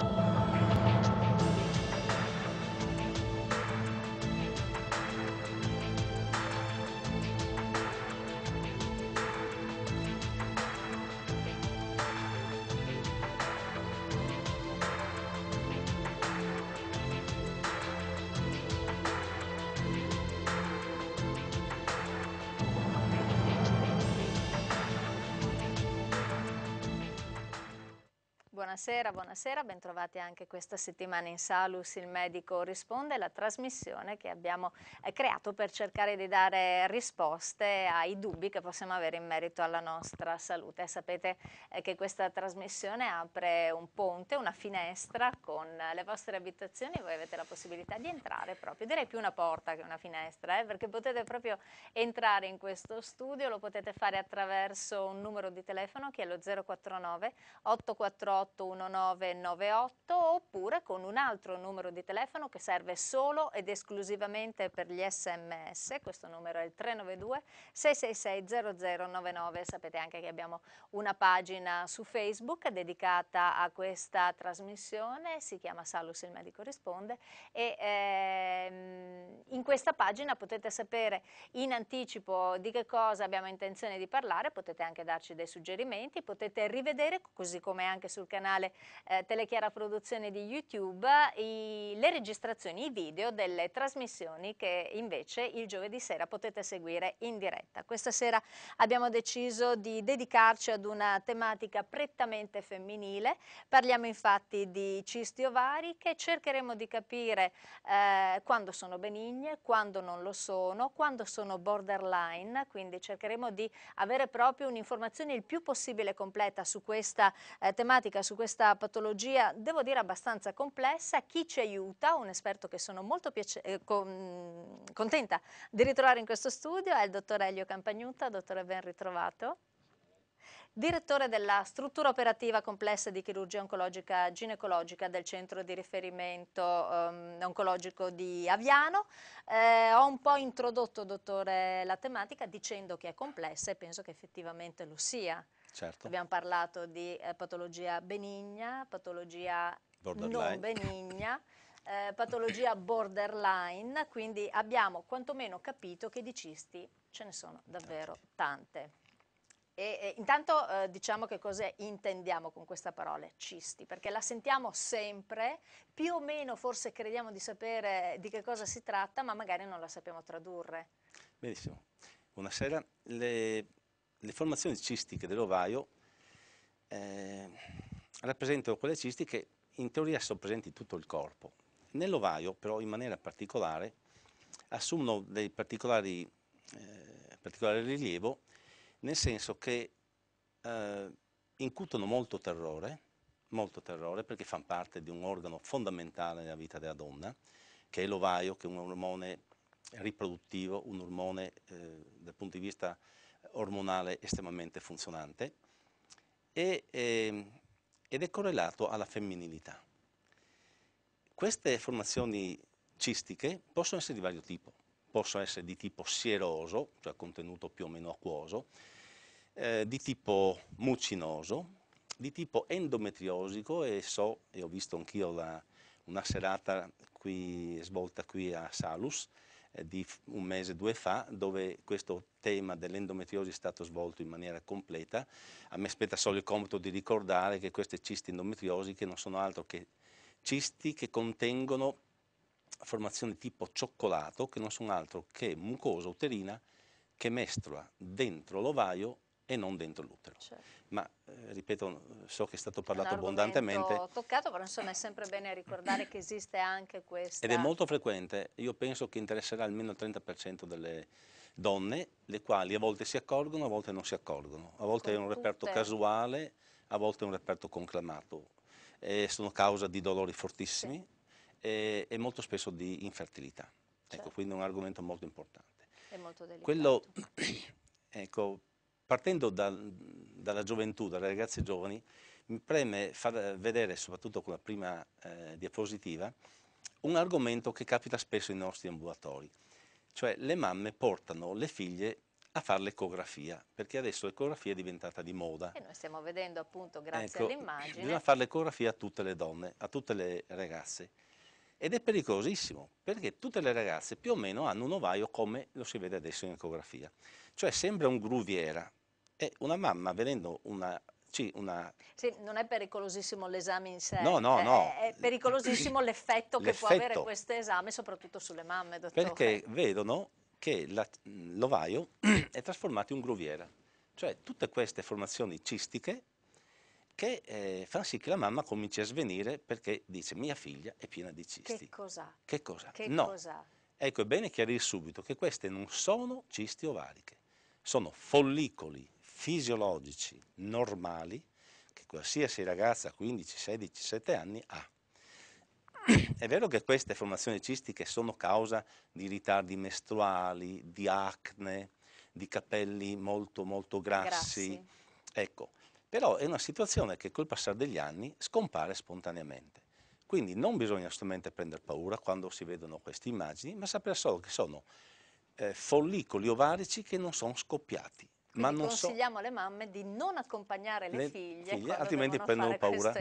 Thank you. Buonasera, buonasera, bentrovati anche questa settimana in Salus, il medico risponde, la trasmissione che abbiamo eh, creato per cercare di dare risposte ai dubbi che possiamo avere in merito alla nostra salute. Sapete eh, che questa trasmissione apre un ponte, una finestra con le vostre abitazioni, voi avete la possibilità di entrare proprio, direi più una porta che una finestra, eh, perché potete proprio entrare in questo studio, lo potete fare attraverso un numero di telefono che è lo 049 848 1998 oppure con un altro numero di telefono che serve solo ed esclusivamente per gli sms, questo numero è il 392 666 0099, sapete anche che abbiamo una pagina su Facebook dedicata a questa trasmissione, si chiama Salus il medico risponde e ehm, in questa pagina potete sapere in anticipo di che cosa abbiamo intenzione di parlare, potete anche darci dei suggerimenti, potete rivedere così come anche sul canale canale eh, Telechiara Produzione di YouTube i, le registrazioni, i video delle trasmissioni che invece il giovedì sera potete seguire in diretta. Questa sera abbiamo deciso di dedicarci ad una tematica prettamente femminile, parliamo infatti di cisti ovari che cercheremo di capire eh, quando sono benigne, quando non lo sono, quando sono borderline, quindi cercheremo di avere proprio un'informazione il più possibile completa su questa eh, tematica, su questa questa patologia, devo dire, abbastanza complessa. Chi ci aiuta, un esperto che sono molto eh, con mm, contenta di ritrovare in questo studio, è il dottor Elio Campagnuta. Dottore, ben ritrovato direttore della struttura operativa complessa di chirurgia oncologica ginecologica del centro di riferimento um, oncologico di Aviano. Eh, ho un po' introdotto, dottore, la tematica dicendo che è complessa e penso che effettivamente lo sia. Certo. Abbiamo parlato di eh, patologia benigna, patologia non benigna, eh, patologia borderline, quindi abbiamo quantomeno capito che di cisti ce ne sono davvero tante. E, e, intanto eh, diciamo che cosa intendiamo con questa parola cisti, perché la sentiamo sempre, più o meno forse crediamo di sapere di che cosa si tratta, ma magari non la sappiamo tradurre. Benissimo. Buonasera. Le le formazioni cistiche dell'ovaio eh, rappresentano quelle cistiche in teoria sono presenti in tutto il corpo. Nell'ovaio, però in maniera particolare assumono dei particolari, eh, particolari rilievo nel senso che eh, incutono molto terrore, molto terrore perché fanno parte di un organo fondamentale nella vita della donna che è l'ovaio, che è un ormone riproduttivo, un ormone eh, dal punto di vista ormonale estremamente funzionante e, eh, ed è correlato alla femminilità. Queste formazioni cistiche possono essere di vario tipo, possono essere di tipo sieroso, cioè contenuto più o meno acquoso, eh, di tipo mucinoso, di tipo endometriosico e so, e ho visto anch'io una serata qui, svolta qui a Salus, di un mese, due fa, dove questo tema dell'endometriosi è stato svolto in maniera completa. A me spetta solo il compito di ricordare che queste cisti endometriosi che non sono altro che cisti che contengono formazioni tipo cioccolato, che non sono altro che mucosa uterina che mestrua dentro l'ovaio e non dentro l'utero. Certo. Ma, eh, ripeto, so che è stato parlato è L'ho toccato, però insomma è sempre bene ricordare che esiste anche questo. Ed è molto frequente, io penso che interesserà almeno il 30% delle donne, le quali a volte si accorgono, a volte non si accorgono, a volte Con è un reperto tutte. casuale, a volte è un reperto conclamato. Eh, sono causa di dolori fortissimi sì. e, e, molto spesso di infertilità. Ecco, certo. Ecco, quindi è un argomento molto importante. È molto delicato. Quello, ecco, Partendo dal, dalla gioventù, dalle ragazze giovani, mi preme far vedere, soprattutto con la prima eh, diapositiva, un argomento che capita spesso nei nostri ambulatori, cioè le mamme portano le figlie a fare l'ecografia, perché adesso l'ecografia è diventata di moda. E noi stiamo vedendo appunto grazie ecco, all'immagine. Bisogna fare l'ecografia a tutte le donne, a tutte le ragazze. Ed è pericolosissimo, perché tutte le ragazze più o meno hanno un ovaio come lo si vede adesso in ecografia. Cioè sembra un gruviera, e una mamma vedendo una sì, una... sì, non è pericolosissimo l'esame in sé, no, no, no. è pericolosissimo l'effetto che può avere questo esame soprattutto sulle mamme, dottore. Perché vedono che l'ovaio è trasformato in gruviera, cioè tutte queste formazioni cistiche che eh, fanno sì che la mamma cominci a svenire perché dice mia figlia è piena di cisti. Che cos'ha? Che cos'ha? Che no. Cosa? Ecco, è bene chiarire subito che queste non sono cisti ovariche, sono follicoli fisiologici normali che qualsiasi ragazza a 15, 16, 17 anni ha. È vero che queste formazioni cistiche sono causa di ritardi mestruali, di acne, di capelli molto molto grassi. grassi. Ecco, però è una situazione che col passare degli anni scompare spontaneamente. Quindi non bisogna assolutamente prendere paura quando si vedono queste immagini, ma sapere solo che sono eh, follicoli ovarici che non sono scoppiati ma non consigliamo so... alle mamme di non accompagnare le, le figlie, figlie altrimenti prendono paura.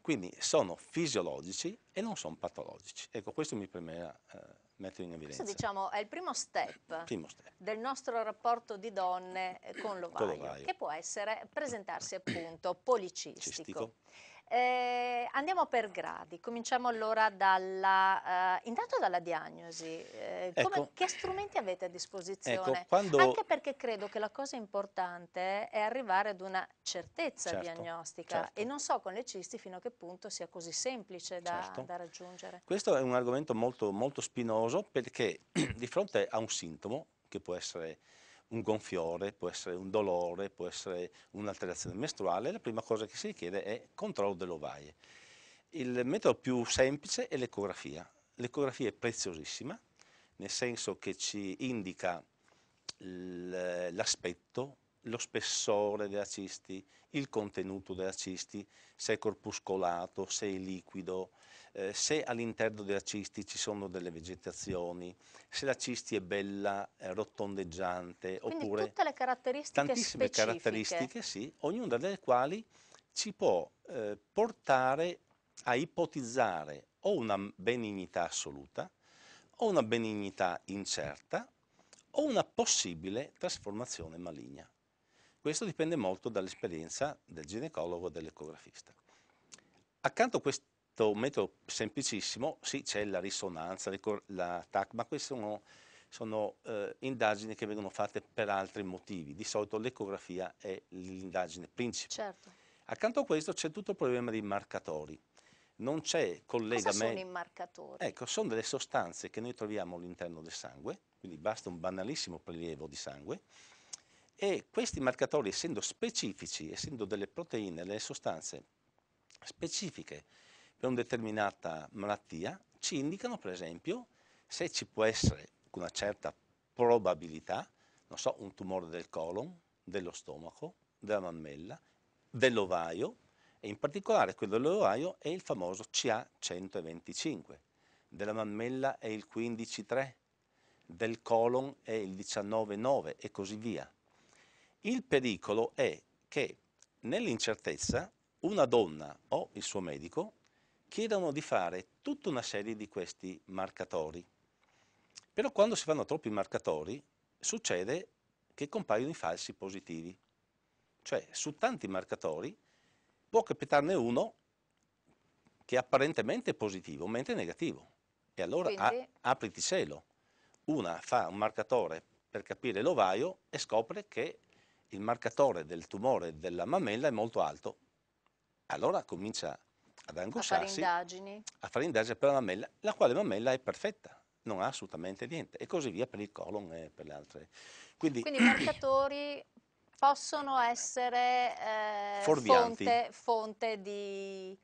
Quindi sono fisiologici e non sono patologici. Ecco, questo mi premeva eh, mettere in evidenza. Questo diciamo è il primo step, primo step, del nostro rapporto di donne eh, con l'ovario, che può essere presentarsi appunto policistico. Cistico. Eh, andiamo per gradi, cominciamo allora dalla, eh, intanto dalla diagnosi, eh, come, ecco. che strumenti avete a disposizione? Ecco, quando... Anche perché credo che la cosa importante è arrivare ad una certezza certo, diagnostica certo. e non so con le cisti fino a che punto sia così semplice da, certo. da raggiungere. Questo è un argomento molto, molto spinoso perché di fronte a un sintomo che può essere un gonfiore, può essere un dolore, può essere un'alterazione mestruale, la prima cosa che si richiede è controllo delle ovaie. Il metodo più semplice è l'ecografia. L'ecografia è preziosissima, nel senso che ci indica l'aspetto, lo spessore della cisti, il contenuto della cisti, se è corpuscolato, se è liquido, eh, se all'interno della cisti ci sono delle vegetazioni, se la cisti è bella, è rotondeggiante, Quindi oppure... tutte le caratteristiche Tantissime specifiche. caratteristiche, sì, ognuna delle quali ci può eh, portare a ipotizzare o una benignità assoluta, o una benignità incerta, o una possibile trasformazione maligna. Questo dipende molto dall'esperienza del ginecologo e dell'ecografista. Accanto a questo metodo semplicissimo, sì, c'è la risonanza, la TAC, ma queste sono, sono eh, indagini che vengono fatte per altri motivi. Di solito l'ecografia è l'indagine principale. Certo. Accanto a questo c'è tutto il problema dei marcatori. Non c'è collegamento. Cosa sono i marcatori? Ecco, sono delle sostanze che noi troviamo all'interno del sangue, quindi basta un banalissimo prelievo di sangue, e questi marcatori, essendo specifici, essendo delle proteine, delle sostanze specifiche per una determinata malattia, ci indicano per esempio se ci può essere con una certa probabilità, non so, un tumore del colon, dello stomaco, della mammella, dell'ovaio, e in particolare quello dell'ovaio è il famoso CA125, della mammella è il 15,3, del colon è il 19,9 e così via. Il pericolo è che nell'incertezza una donna o il suo medico chiedono di fare tutta una serie di questi marcatori. Però quando si fanno troppi marcatori succede che compaiono i falsi positivi. Cioè su tanti marcatori può capitarne uno che apparentemente è positivo, mentre è negativo. E allora Quindi... a, apriti cielo. Una fa un marcatore per capire l'ovaio e scopre che il marcatore del tumore della mammella è molto alto. Allora comincia ad angosciarsi, a fare indagini, a fare indagini per la mammella, la quale mammella è perfetta, non ha assolutamente niente, e così via per il colon e per le altre. Quindi, Quindi i marcatori possono essere eh, fonte, fonte, di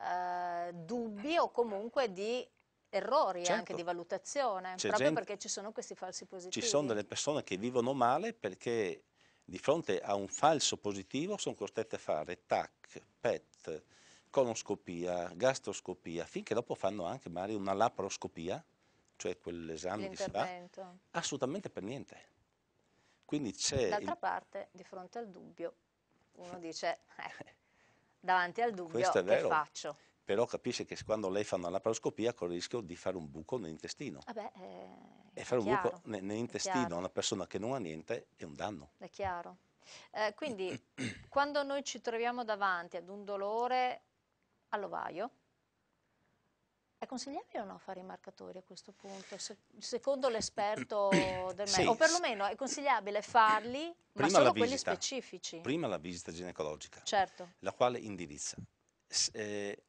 eh, dubbi o comunque di errori certo. anche di valutazione, proprio gente, perché ci sono questi falsi positivi. Ci sono delle persone che vivono male perché di fronte a un falso positivo sono costrette a fare TAC, PET, colonscopia, gastroscopia, finché dopo fanno anche magari una laparoscopia, cioè quell'esame che si fa, assolutamente per niente. Quindi c'è... D'altra il... parte, di fronte al dubbio, uno dice, eh, davanti al dubbio, Questo è vero. faccio? Però capisce che quando lei fa una laparoscopia con il rischio di fare un buco nell'intestino. Vabbè, eh e fare un chiaro, buco nell'intestino a una persona che non ha niente è un danno. È chiaro. Eh, quindi quando noi ci troviamo davanti ad un dolore all'ovaio, è consigliabile o no fare i marcatori a questo punto, se, secondo l'esperto del medico? Sì. O perlomeno è consigliabile farli, ma solo visita, quelli specifici? Prima la visita ginecologica, certo. la quale indirizza. S eh,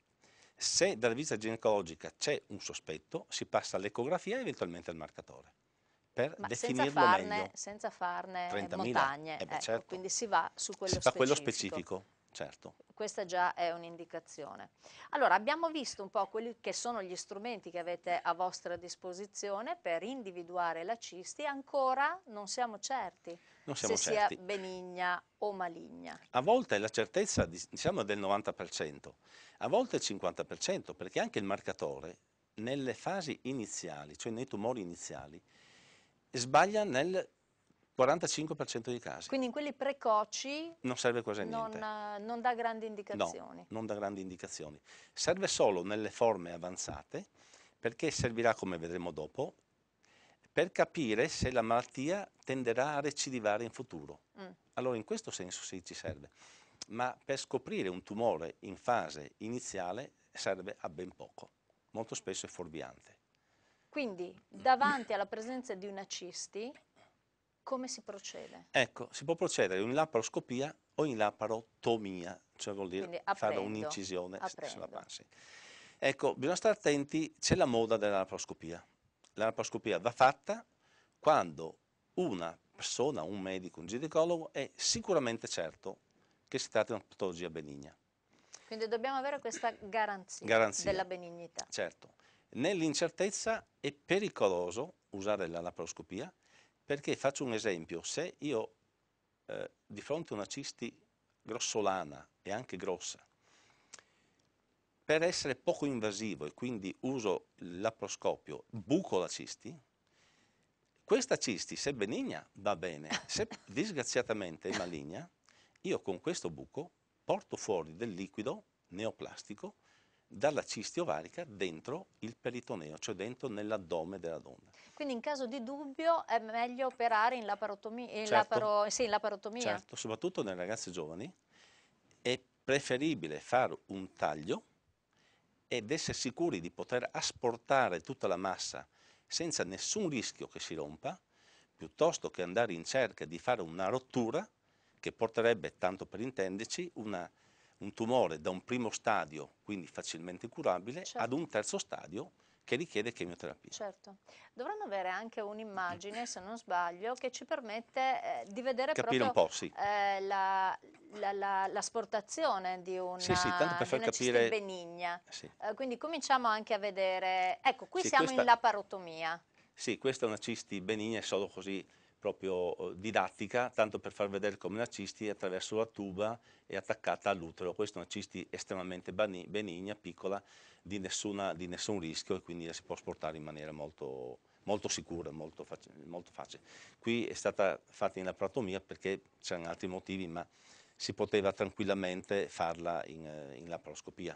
se dalla visita ginecologica c'è un sospetto, si passa all'ecografia e eventualmente al marcatore per Ma definirlo senza farne, meglio. Senza farne 30 montagne, eh beh, ecco, certo. quindi si va su quello si specifico. Fa quello specifico. Certo. Questa già è un'indicazione. Allora, abbiamo visto un po' quelli che sono gli strumenti che avete a vostra disposizione per individuare la cisti, ancora non siamo certi. Non siamo se certi. sia benigna o maligna. A volte la certezza diciamo, è del 90%, a volte il 50%, perché anche il marcatore nelle fasi iniziali, cioè nei tumori iniziali, sbaglia nel 45% dei casi. Quindi in quelli precoci non serve quasi non, niente. Non dà grandi indicazioni. No, non dà grandi indicazioni. Serve solo nelle forme avanzate perché servirà, come vedremo dopo, per capire se la malattia tenderà a recidivare in futuro. Mm. Allora in questo senso sì ci serve, ma per scoprire un tumore in fase iniziale serve a ben poco, molto spesso è fuorviante. Quindi davanti alla presenza di una cisti come si procede? Ecco, si può procedere in laparoscopia o in laparotomia, cioè vuol dire aprendo, fare un'incisione sulla pancia. Ecco, bisogna stare attenti, c'è la moda della laparoscopia la laparoscopia va fatta quando una persona, un medico, un ginecologo è sicuramente certo che si tratta di una patologia benigna. Quindi dobbiamo avere questa garanzia, garanzia. della benignità. Certo. Nell'incertezza è pericoloso usare la laparoscopia perché faccio un esempio, se io eh, di fronte a una cisti grossolana e anche grossa per essere poco invasivo e quindi uso l'aproscopio, buco la cisti, questa cisti, se benigna, va bene, se disgraziatamente è maligna, io con questo buco porto fuori del liquido neoplastico dalla cisti ovarica dentro il peritoneo, cioè dentro nell'addome della donna. Quindi in caso di dubbio è meglio operare in laparotomia? In certo, laparo, sì, in laparotomia. Certo, soprattutto nelle ragazze giovani è preferibile fare un taglio ed essere sicuri di poter asportare tutta la massa senza nessun rischio che si rompa, piuttosto che andare in cerca di fare una rottura che porterebbe, tanto per intenderci, una, un tumore da un primo stadio, quindi facilmente curabile, certo. ad un terzo stadio che richiede chemioterapia. Certo, dovranno avere anche un'immagine, se non sbaglio, che ci permette eh, di vedere capire proprio sì. eh, l'asportazione la, la, la, di una, sì, sì, tanto per far capire... benigna. Sì. Eh, quindi cominciamo anche a vedere, ecco qui siamo questa... in laparotomia. Sì, questa è una cisti benigna, è solo così proprio eh, didattica, tanto per far vedere come una cisti attraverso la tuba è attaccata all'utero. Questa è una cisti estremamente benigna, piccola, di, nessuna, di nessun rischio e quindi la si può sportare in maniera molto, molto sicura, molto, fac molto facile. Qui è stata fatta in laparotomia perché c'erano altri motivi, ma si poteva tranquillamente farla in, eh, in laparoscopia.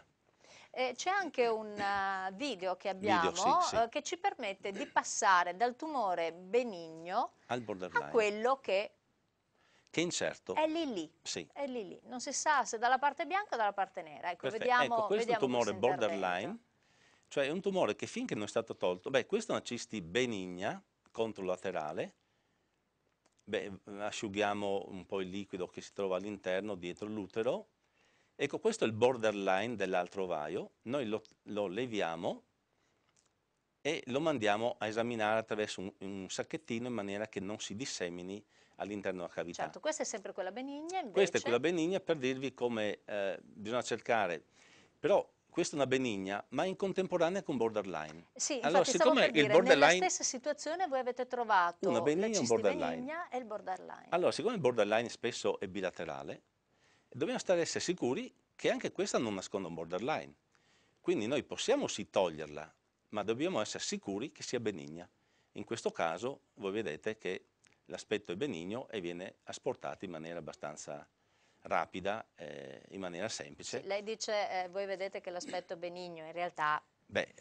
Eh, c'è anche un uh, video che abbiamo video, sì, sì. Uh, che ci permette di passare dal tumore benigno Al borderline. a quello che che incerto. È lì lì. Sì. È lì lì. Non si sa se dalla parte bianca o dalla parte nera. Ecco, Perfetto. vediamo, ecco questo vediamo è un tumore borderline, cioè è un tumore che finché non è stato tolto, beh, questa è una cisti benigna controlaterale, beh, asciughiamo un po' il liquido che si trova all'interno, dietro l'utero, Ecco, questo è il borderline dell'altro ovaio, noi lo, lo, leviamo e lo mandiamo a esaminare attraverso un, un sacchettino in maniera che non si dissemini all'interno della cavità. Certo, questa è sempre quella benigna invece. Questa è quella benigna per dirvi come eh, bisogna cercare, però questa è una benigna, ma in contemporanea con borderline. Sì, infatti allora, siccome per dire, il borderline, nella stessa situazione voi avete trovato una benigna, e un borderline. benigna e il borderline. Allora, siccome il borderline spesso è bilaterale, dobbiamo stare essere sicuri che anche questa non nasconda un borderline. Quindi noi possiamo sì toglierla, ma dobbiamo essere sicuri che sia benigna. In questo caso voi vedete che l'aspetto è benigno e viene asportato in maniera abbastanza rapida, eh, in maniera semplice. Sì, lei dice, eh, voi vedete che l'aspetto è benigno, in realtà... Beh,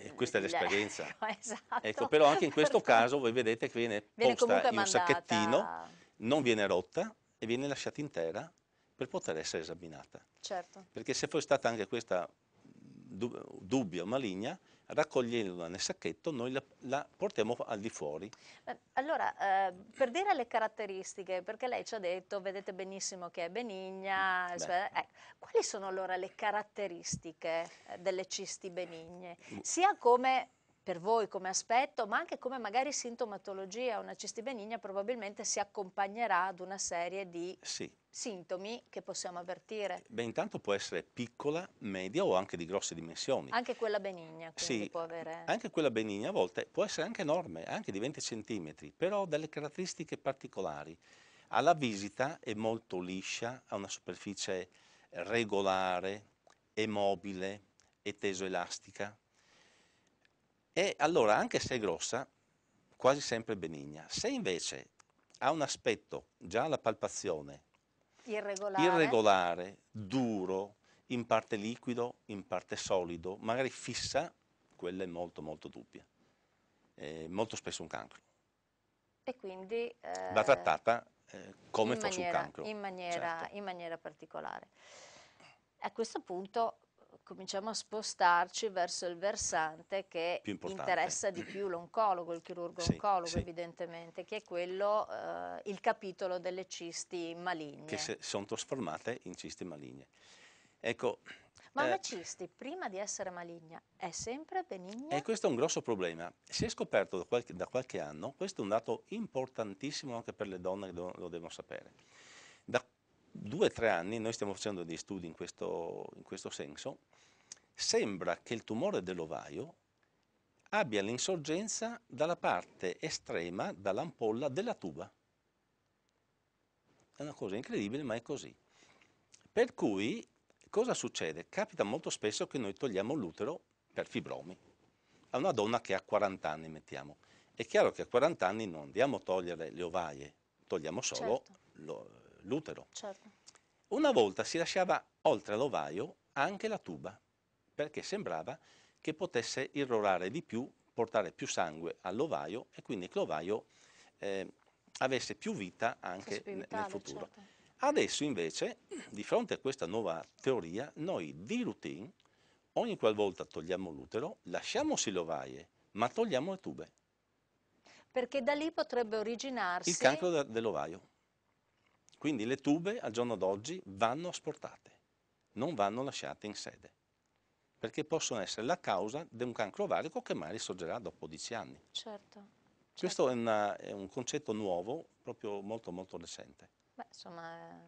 eh, questa è l'esperienza. esatto. Ecco, però anche in questo caso voi vedete che viene, viene posta in un mandata. sacchettino, non viene rotta e viene lasciata intera per poter essere esaminata. Certo. Perché se fosse stata anche questa mm, dubbia o maligna, raccogliendola nel sacchetto, noi la, la, portiamo al di fuori. Eh, allora, eh, per dire le caratteristiche, perché lei ci ha detto, vedete benissimo che è benigna, mm, cioè, eh, quali sono allora le caratteristiche eh, delle cisti benigne, mm. sia come per voi come aspetto, ma anche come magari sintomatologia. Una cisti benigna probabilmente si accompagnerà ad una serie di sì. sintomi che possiamo avvertire. Beh, intanto può essere piccola, media o anche di grosse dimensioni. Anche quella benigna, sì, può avere... anche quella benigna a volte può essere anche enorme, anche di 20 centimetri, però ha delle caratteristiche particolari. Alla visita è molto liscia, ha una superficie regolare, è mobile, è tesoelastica, e allora, anche se è grossa, quasi sempre benigna. Se invece ha un aspetto, già alla palpazione, irregolare, irregolare duro, in parte liquido, in parte solido, magari fissa, quella è molto molto dubbia. È molto spesso un cancro. E quindi... Eh, Va trattata eh, come fosse un cancro. In maniera, certo. in maniera particolare. A questo punto cominciamo a spostarci verso il versante che interessa di più l'oncologo, il chirurgo sì, oncologo sì. evidentemente, che è quello, eh, il capitolo delle cisti maligne. Che sono trasformate in cisti maligne. Ecco, Ma eh, una cisti, prima di essere maligna, è sempre benigna? E eh, questo è un grosso problema. Si è scoperto da qualche, da qualche anno, questo è un dato importantissimo anche per le donne che lo devono sapere due o tre anni noi stiamo facendo dei studi in questo, in questo senso, sembra che il tumore dell'ovaio abbia l'insorgenza dalla parte estrema, dall'ampolla della tuba. È una cosa incredibile, ma è così. Per cui, cosa succede? Capita molto spesso che noi togliamo l'utero per fibromi a una donna che ha 40 anni, mettiamo. È chiaro che a 40 anni non andiamo a togliere le ovaie, togliamo solo certo l'utero. Certo. Una volta si lasciava oltre l'ovaio anche la tuba, perché sembrava che potesse irrorare di più, portare più sangue all'ovaio e quindi che l'ovaio eh, avesse più vita anche nel futuro. Certo. Adesso invece, di fronte a questa nuova teoria, noi di routine, ogni qualvolta togliamo l'utero, lasciamosi le ovaie, ma togliamo le tube. Perché da lì potrebbe originarsi... Il cancro dell'ovaio. Quindi le tube al giorno d'oggi vanno asportate, non vanno lasciate in sede, perché possono essere la causa di un cancro ovarico che magari sorgerà dopo 10 anni. Certo. Questo è, una, è, un concetto nuovo, proprio molto molto recente. Beh, insomma,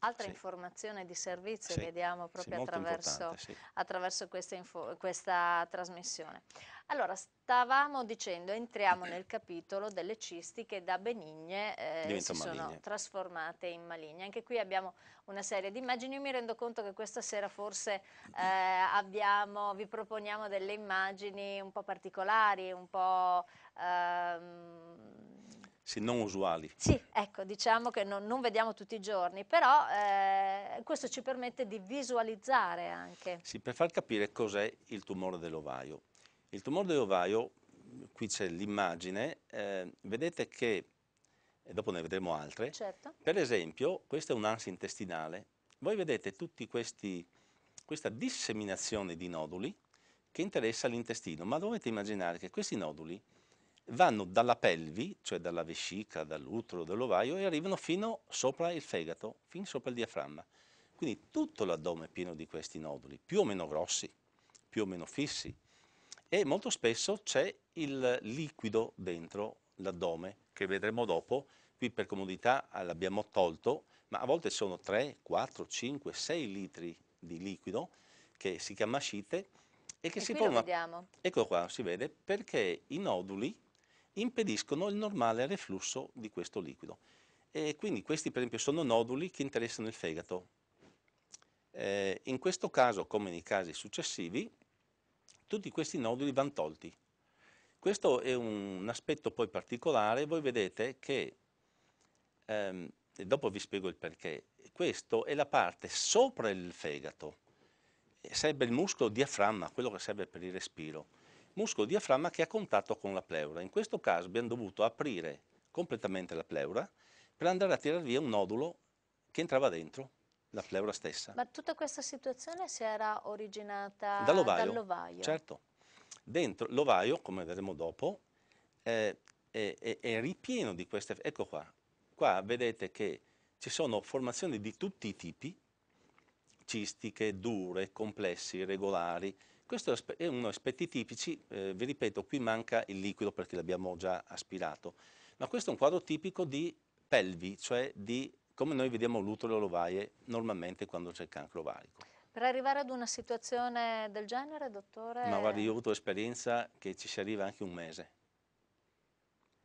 altra sì. informazione di servizio sì. che diamo proprio sì, attraverso, attraverso questa, questa trasmissione. Allora, stavamo dicendo, entriamo nel capitolo delle cisti che da benigne eh, si maligne. sono trasformate in maligne. Anche qui abbiamo una serie di immagini. Io mi rendo conto che questa sera forse eh, abbiamo, vi proponiamo delle immagini un po' particolari, un po'... Ehm, sì, non usuali. Sì, ecco, diciamo che non, non vediamo tutti i giorni, però eh, questo ci permette di visualizzare anche. Sì, per far capire cos'è il tumore dell'ovaio. Il tumore dell'ovaio, qui c'è l'immagine, eh, vedete che, e dopo ne vedremo altre, certo. per esempio questa è un'ansia intestinale, voi vedete tutta questa disseminazione di noduli che interessa l'intestino, ma dovete immaginare che questi noduli vanno dalla pelvi, cioè dalla vescica, dall'utero, dall'ovaio e arrivano fino sopra il fegato, fin sopra il diaframma. Quindi tutto l'addome è pieno di questi noduli, più o meno grossi, più o meno fissi, e molto spesso c'è il liquido dentro l'addome che vedremo dopo. Qui per comodità l'abbiamo tolto, ma a volte sono 3, 4, 5, 6 litri di liquido che si chiama ascite e che e si forma. Eccolo qua, si vede perché i noduli impediscono il normale reflusso di questo liquido. E quindi questi per esempio sono noduli che interessano il fegato. Eh, in questo caso, come nei casi successivi, tutti questi noduli vanno tolti. Questo è un aspetto poi particolare, voi vedete che, ehm, e dopo vi spiego il perché, questa è la parte sopra il fegato, sarebbe il muscolo diaframma, quello che serve per il respiro, muscolo diaframma che ha contatto con la pleura. In questo caso abbiamo dovuto aprire completamente la pleura per andare a tirar via un nodulo che entrava dentro la pleura stessa. Ma tutta questa situazione si era originata dall'ovaio? Dall certo. Dentro l'ovaio, come vedremo dopo, è, è, è, è, ripieno di queste... Ecco qua, qua vedete che ci sono formazioni di tutti i tipi, cistiche, dure, complessi, regolari. Questo è uno degli aspetti tipici, eh, vi ripeto, qui manca il liquido perché l'abbiamo già aspirato, ma questo è un quadro tipico di pelvi, cioè di come noi vediamo l'utero e l'ovaie normalmente quando c'è il cancro ovarico. Per arrivare ad una situazione del genere, dottore? Ma guardi, io ho avuto esperienza che ci si arriva anche un mese.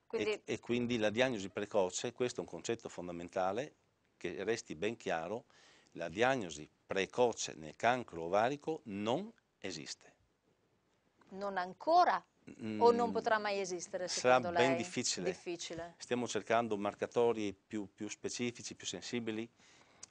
Quindi... E, e quindi la diagnosi precoce, questo è un concetto fondamentale, che resti ben chiaro, la diagnosi precoce nel cancro ovarico non esiste. Non ancora Mm, o non mm, potrà mai esistere, sarà lei? ben difficile. difficile. Stiamo cercando marcatori più, più, specifici, più sensibili,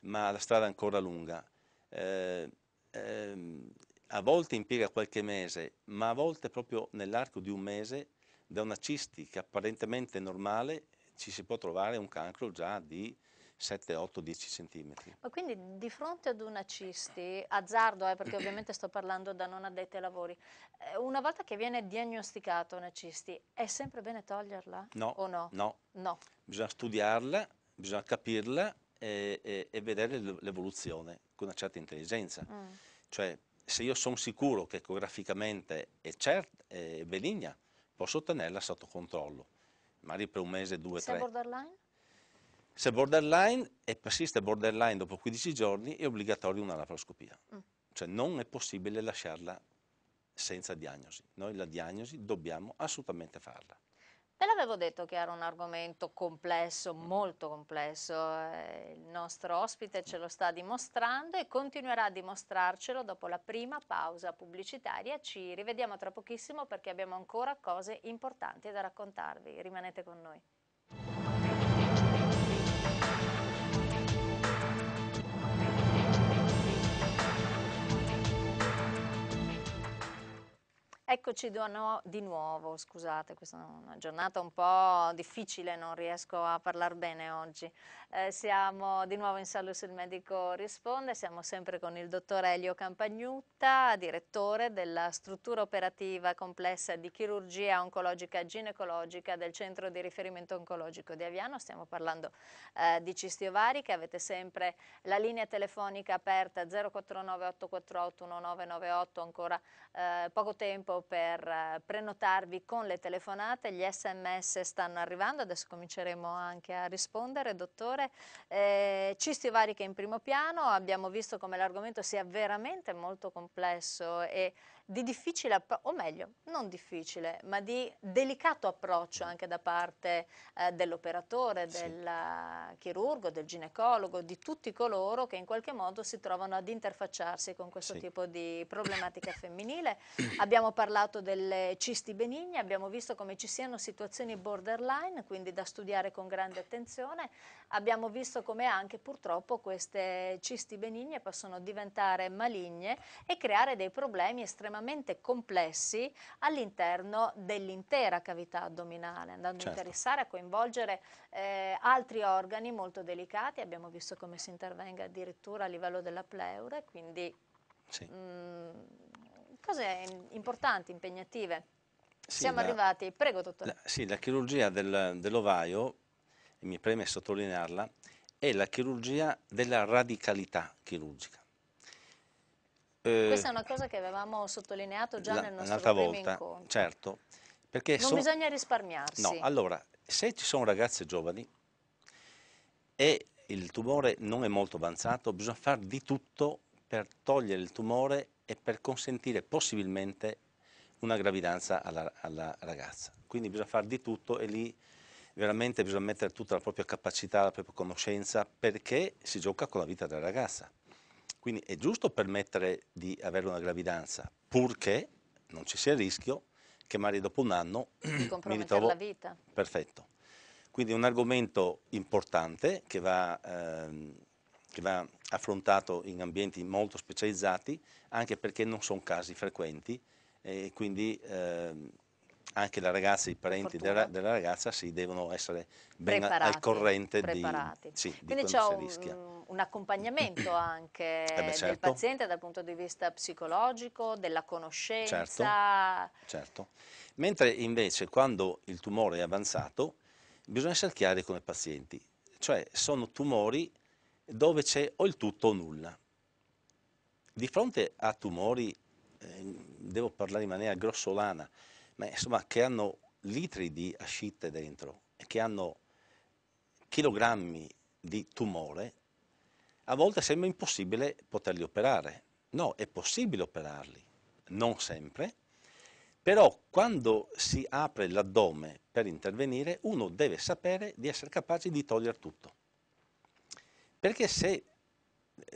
ma la strada è ancora lunga. Eh, ehm, a volte impiega qualche mese, ma a volte proprio nell'arco di un mese da una cisti che apparentemente normale ci si può trovare un cancro già di 7, 8, 10 centimetri. Ma quindi di fronte ad una cisti, azzardo eh, perché ovviamente sto parlando da non addetti ai lavori, eh, una volta che viene diagnosticata una cisti è sempre bene toglierla? No, no? no. no. Bisogna studiarla, bisogna capirla e, eh, e, e vedere l'evoluzione con una certa intelligenza. Mm. Cioè se io sono sicuro che ecograficamente è, certa, è benigna, posso tenerla sotto controllo, magari per un mese, due, Sei tre. Sei borderline? Se borderline e persiste borderline dopo 15 giorni è obbligatorio una laparoscopia, mm. cioè non è possibile lasciarla senza diagnosi, noi la diagnosi dobbiamo assolutamente farla. Ve l'avevo detto che era un argomento complesso, mm. molto complesso, eh, il nostro ospite ce lo sta dimostrando e continuerà a dimostrarcelo dopo la prima pausa pubblicitaria, ci rivediamo tra pochissimo perché abbiamo ancora cose importanti da raccontarvi, rimanete con noi. Eccoci di nuovo, scusate, questa è una giornata un po' difficile, non riesco a parlare bene oggi. Eh, siamo di nuovo in Salus sul Medico Risponde, siamo sempre con il dottor Elio Campagnutta, direttore della struttura operativa complessa di chirurgia oncologica ginecologica del centro di riferimento oncologico di Aviano, stiamo parlando eh, di cisti ovari che avete sempre la linea telefonica aperta 049 848 1998 ancora eh, poco tempo per eh, prenotarvi con le telefonate, gli sms stanno arrivando, adesso cominceremo anche a rispondere dottore sempre. Eh, cisti variche in primo piano, abbiamo visto come l'argomento sia veramente molto complesso e di difficile, o meglio, non difficile, ma di delicato approccio anche da parte eh, dell'operatore, sì. del eh, chirurgo, del ginecologo, di tutti coloro che in qualche modo si trovano ad interfacciarsi con questo sì. tipo di problematica femminile. abbiamo parlato delle cisti benigne, abbiamo visto come ci siano situazioni borderline, quindi da studiare con grande attenzione, abbiamo visto come anche purtroppo queste cisti benigne possono diventare maligne e creare dei problemi estremamente estremamente complessi all'interno dell'intera cavità addominale, andando certo. a interessare, a coinvolgere eh, altri organi molto delicati. Abbiamo visto come si intervenga addirittura a livello della pleura, quindi sì. mh, mm, cose importanti, impegnative. Sì, Siamo la, arrivati, prego dottore. La, sì, la chirurgia del, dell'ovaio, mi preme sottolinearla, è la chirurgia della radicalità chirurgica. Eh, Questa è una cosa che avevamo sottolineato già la, nel nostro primo volta, incontro. Certo, perché non son... bisogna risparmiarsi. No, allora, se ci sono ragazze giovani e il tumore non è molto avanzato, bisogna fare di tutto per togliere il tumore e per consentire possibilmente una gravidanza alla, alla ragazza. Quindi bisogna fare di tutto e lì veramente bisogna mettere tutta la propria capacità, la propria conoscenza perché si gioca con la vita della ragazza. Quindi è giusto permettere di avere una gravidanza, purché non ci sia il rischio che magari dopo un anno mi ritrovo... la vita. Perfetto. Quindi è un argomento importante che va, ehm, che va affrontato in ambienti molto specializzati, anche perché non sono casi frequenti e quindi ehm, anche la ragazza e i parenti della, della, ragazza sì, devono essere ben preparati, al corrente preparati. di, sì, di quello che si rischia. Un, un accompagnamento anche eh beh, certo. del paziente dal punto di vista psicologico, della conoscenza. Certo, certo. Mentre invece quando il tumore è avanzato bisogna essere chiari con i pazienti, cioè sono tumori dove c'è o il tutto o nulla. Di fronte a tumori, eh, devo parlare in maniera grossolana, ma insomma che hanno litri di ascite dentro e che hanno chilogrammi di tumore, a volte sembra impossibile poterli operare. No, è possibile operarli, non sempre, però quando si apre l'addome per intervenire, uno deve sapere di essere capace di togliere tutto. Perché se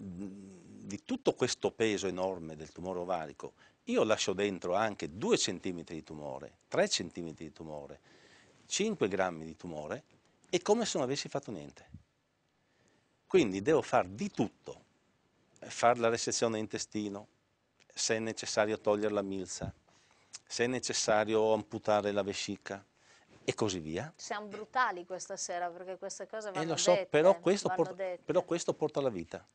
mm, di tutto questo peso enorme del tumore ovarico io lascio dentro anche 2 cm di tumore, 3 cm di tumore, 5 grammi di tumore, è come se non avessi fatto niente. Quindi devo fare di tutto, eh, fare la resezione intestino, se è necessario togliere la milza, se è necessario amputare la vescica e così via. Siamo brutali questa sera perché queste cose vanno dette. E lo so, dette, però, questo porta, però questo porta alla vita.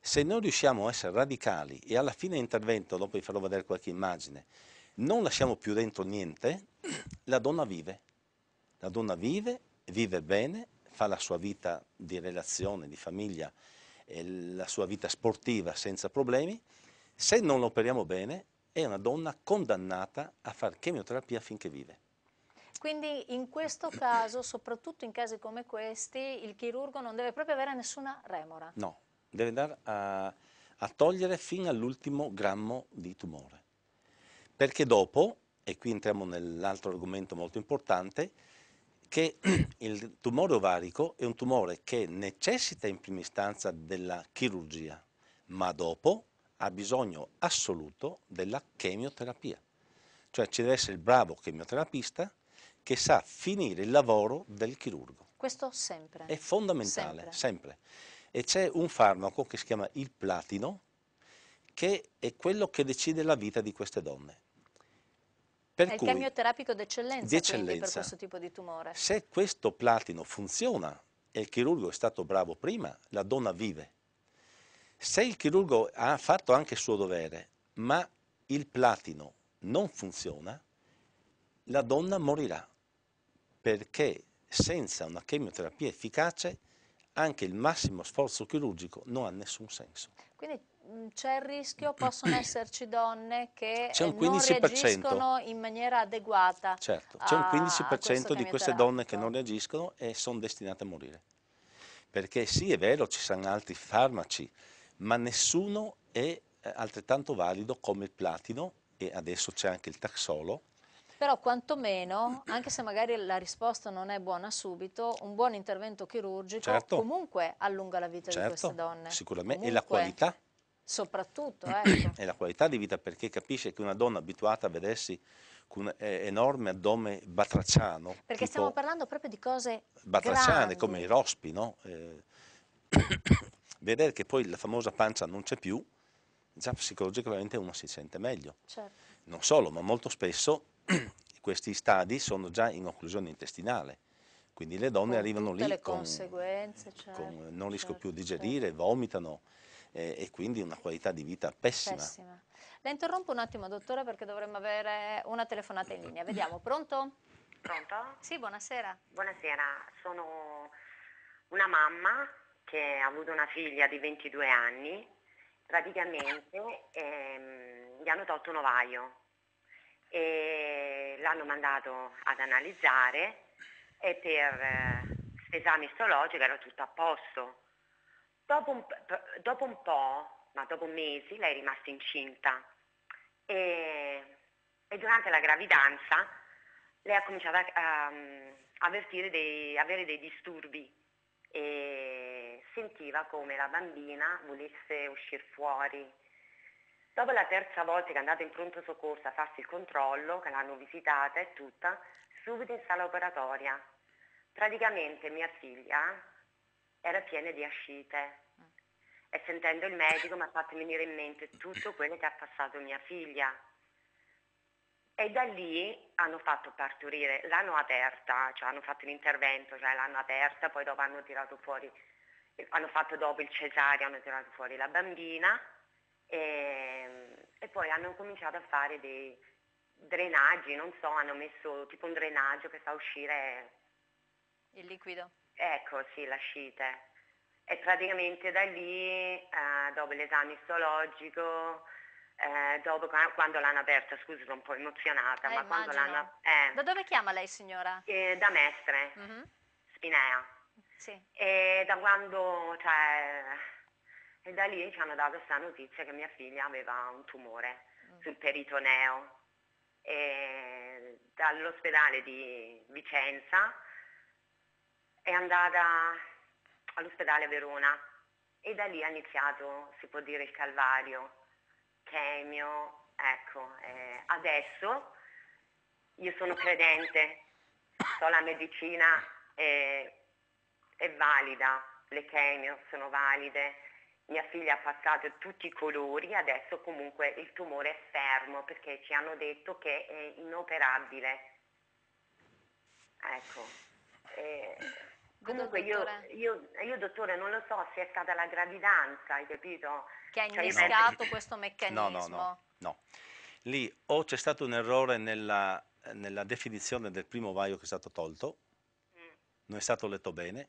Se noi riusciamo a essere radicali e alla fine intervento, dopo vi farò vedere qualche immagine, non lasciamo più dentro niente, la donna vive. La donna vive, vive bene, fa la sua vita di relazione, di famiglia, eh, la sua vita sportiva senza problemi. Se non operiamo bene, è una donna condannata a fare chemioterapia finché vive. Quindi in questo caso, soprattutto in casi come questi, il chirurgo non deve proprio avere nessuna remora? No, deve andare a, a togliere fino all'ultimo grammo di tumore. Perché dopo, e qui entriamo nell'altro argomento molto importante, che il tumore ovarico è un tumore che necessita in prima istanza della chirurgia, ma dopo ha bisogno assoluto della chemioterapia. Cioè ci deve essere il bravo chemioterapista che sa finire il lavoro del chirurgo. Questo sempre? È fondamentale, sempre. sempre e c'è un farmaco che si chiama il platino che è quello che decide la vita di queste donne. Per è cui, il chemioterapico d'eccellenza per questo tipo di tumore. Se questo platino funziona e il chirurgo è stato bravo prima, la donna vive. Se il chirurgo ha fatto anche il suo dovere, ma il platino non funziona, la donna morirà perché senza una chemioterapia efficace anche il massimo sforzo chirurgico non ha nessun senso. Quindi mm, c'è il rischio, possono esserci donne che eh, non reagiscono in maniera adeguata. Certo, c'è un 15% di queste donne che non reagiscono e sono destinate a morire. Perché sì, è vero, ci sono altri farmaci, ma nessuno è eh, altrettanto valido come il platino e adesso c'è anche il taxolo, però quantomeno, anche se magari la risposta non è buona subito, un buon intervento chirurgico certo. comunque allunga la vita certo. di queste donne. Sicuramente, comunque. e la qualità? Soprattutto, ecco. e la qualità di vita perché capisce che una donna abituata a vedersi con un eh, enorme addome batracciano. Perché stiamo parlando proprio di cose batracciane grandi. come i rospi, no? Eh, vedere che poi la famosa pancia non c'è più, già psicologicamente uno si sente meglio. Certo. Non solo, ma molto spesso questi stadi sono già in occlusione intestinale, quindi le donne con arrivano lì le con, conseguenze, cioè, con, certo, non certo, più a certo, digerire, certo. vomitano eh, e quindi una qualità di vita pessima. pessima. La interrompo un attimo dottore perché dovremmo avere una telefonata in linea, vediamo, pronto? Pronto? Sì, buonasera. Buonasera, sono una mamma che ha avuto una figlia di 22 anni, praticamente ehm, gli hanno tolto un ovaio e l'hanno mandato ad analizzare e per l'esame eh, istologico era tutto a posto. Dopo un, dopo un po', ma dopo mesi, lei è rimasta incinta e, e durante la gravidanza lei ha cominciato a, a, a dei, avere dei disturbi e sentiva come la bambina volesse uscire fuori Dopo la terza volta che è andata in pronto soccorso a farsi il controllo, che l'hanno visitata e tutta, subito in sala operatoria. Praticamente mia figlia era piena di ascite e sentendo il medico mi ha fatto venire in mente tutto quello che ha passato mia figlia. E da lì hanno fatto partorire, l'hanno aperta, cioè hanno fatto l'intervento, cioè l'hanno aperta, poi dopo hanno tirato fuori, hanno fatto dopo il cesare, hanno tirato fuori la bambina e, ehm, e poi hanno cominciato a fare dei drenaggi, non so, hanno messo tipo un drenaggio che fa uscire il liquido. Ecco, sì, l'ascite. E praticamente da lì, eh, dopo l'esame istologico, eh, dopo quando l'hanno aperta, scusi, sono un po' emozionata, eh, ma immagino. quando l'hanno... Eh, da dove chiama lei signora? Eh, da Mestre, mm-hmm. Spinea. Sì. E da quando, cioè, e da lì ci hanno dato questa notizia che mia figlia aveva un tumore mm. sul peritoneo e dall'ospedale di Vicenza è andata all'ospedale Verona e da lì ha iniziato, si può dire, il calvario, chemio, ecco, eh, adesso io sono credente, so la medicina è, è valida, le chemio sono valide, mia figlia ha passato tutti i colori, adesso comunque il tumore è fermo perché ci hanno detto che è inoperabile. Ecco. Eh, comunque io, io, io, dottore non lo so se è stata la gravidanza, hai capito? Che ha cioè, innescato cioè, no. questo meccanismo. No, no, no, no. Lì o c'è stato un errore nella, nella definizione del primo vaio che è stato tolto, mm. non è stato letto bene,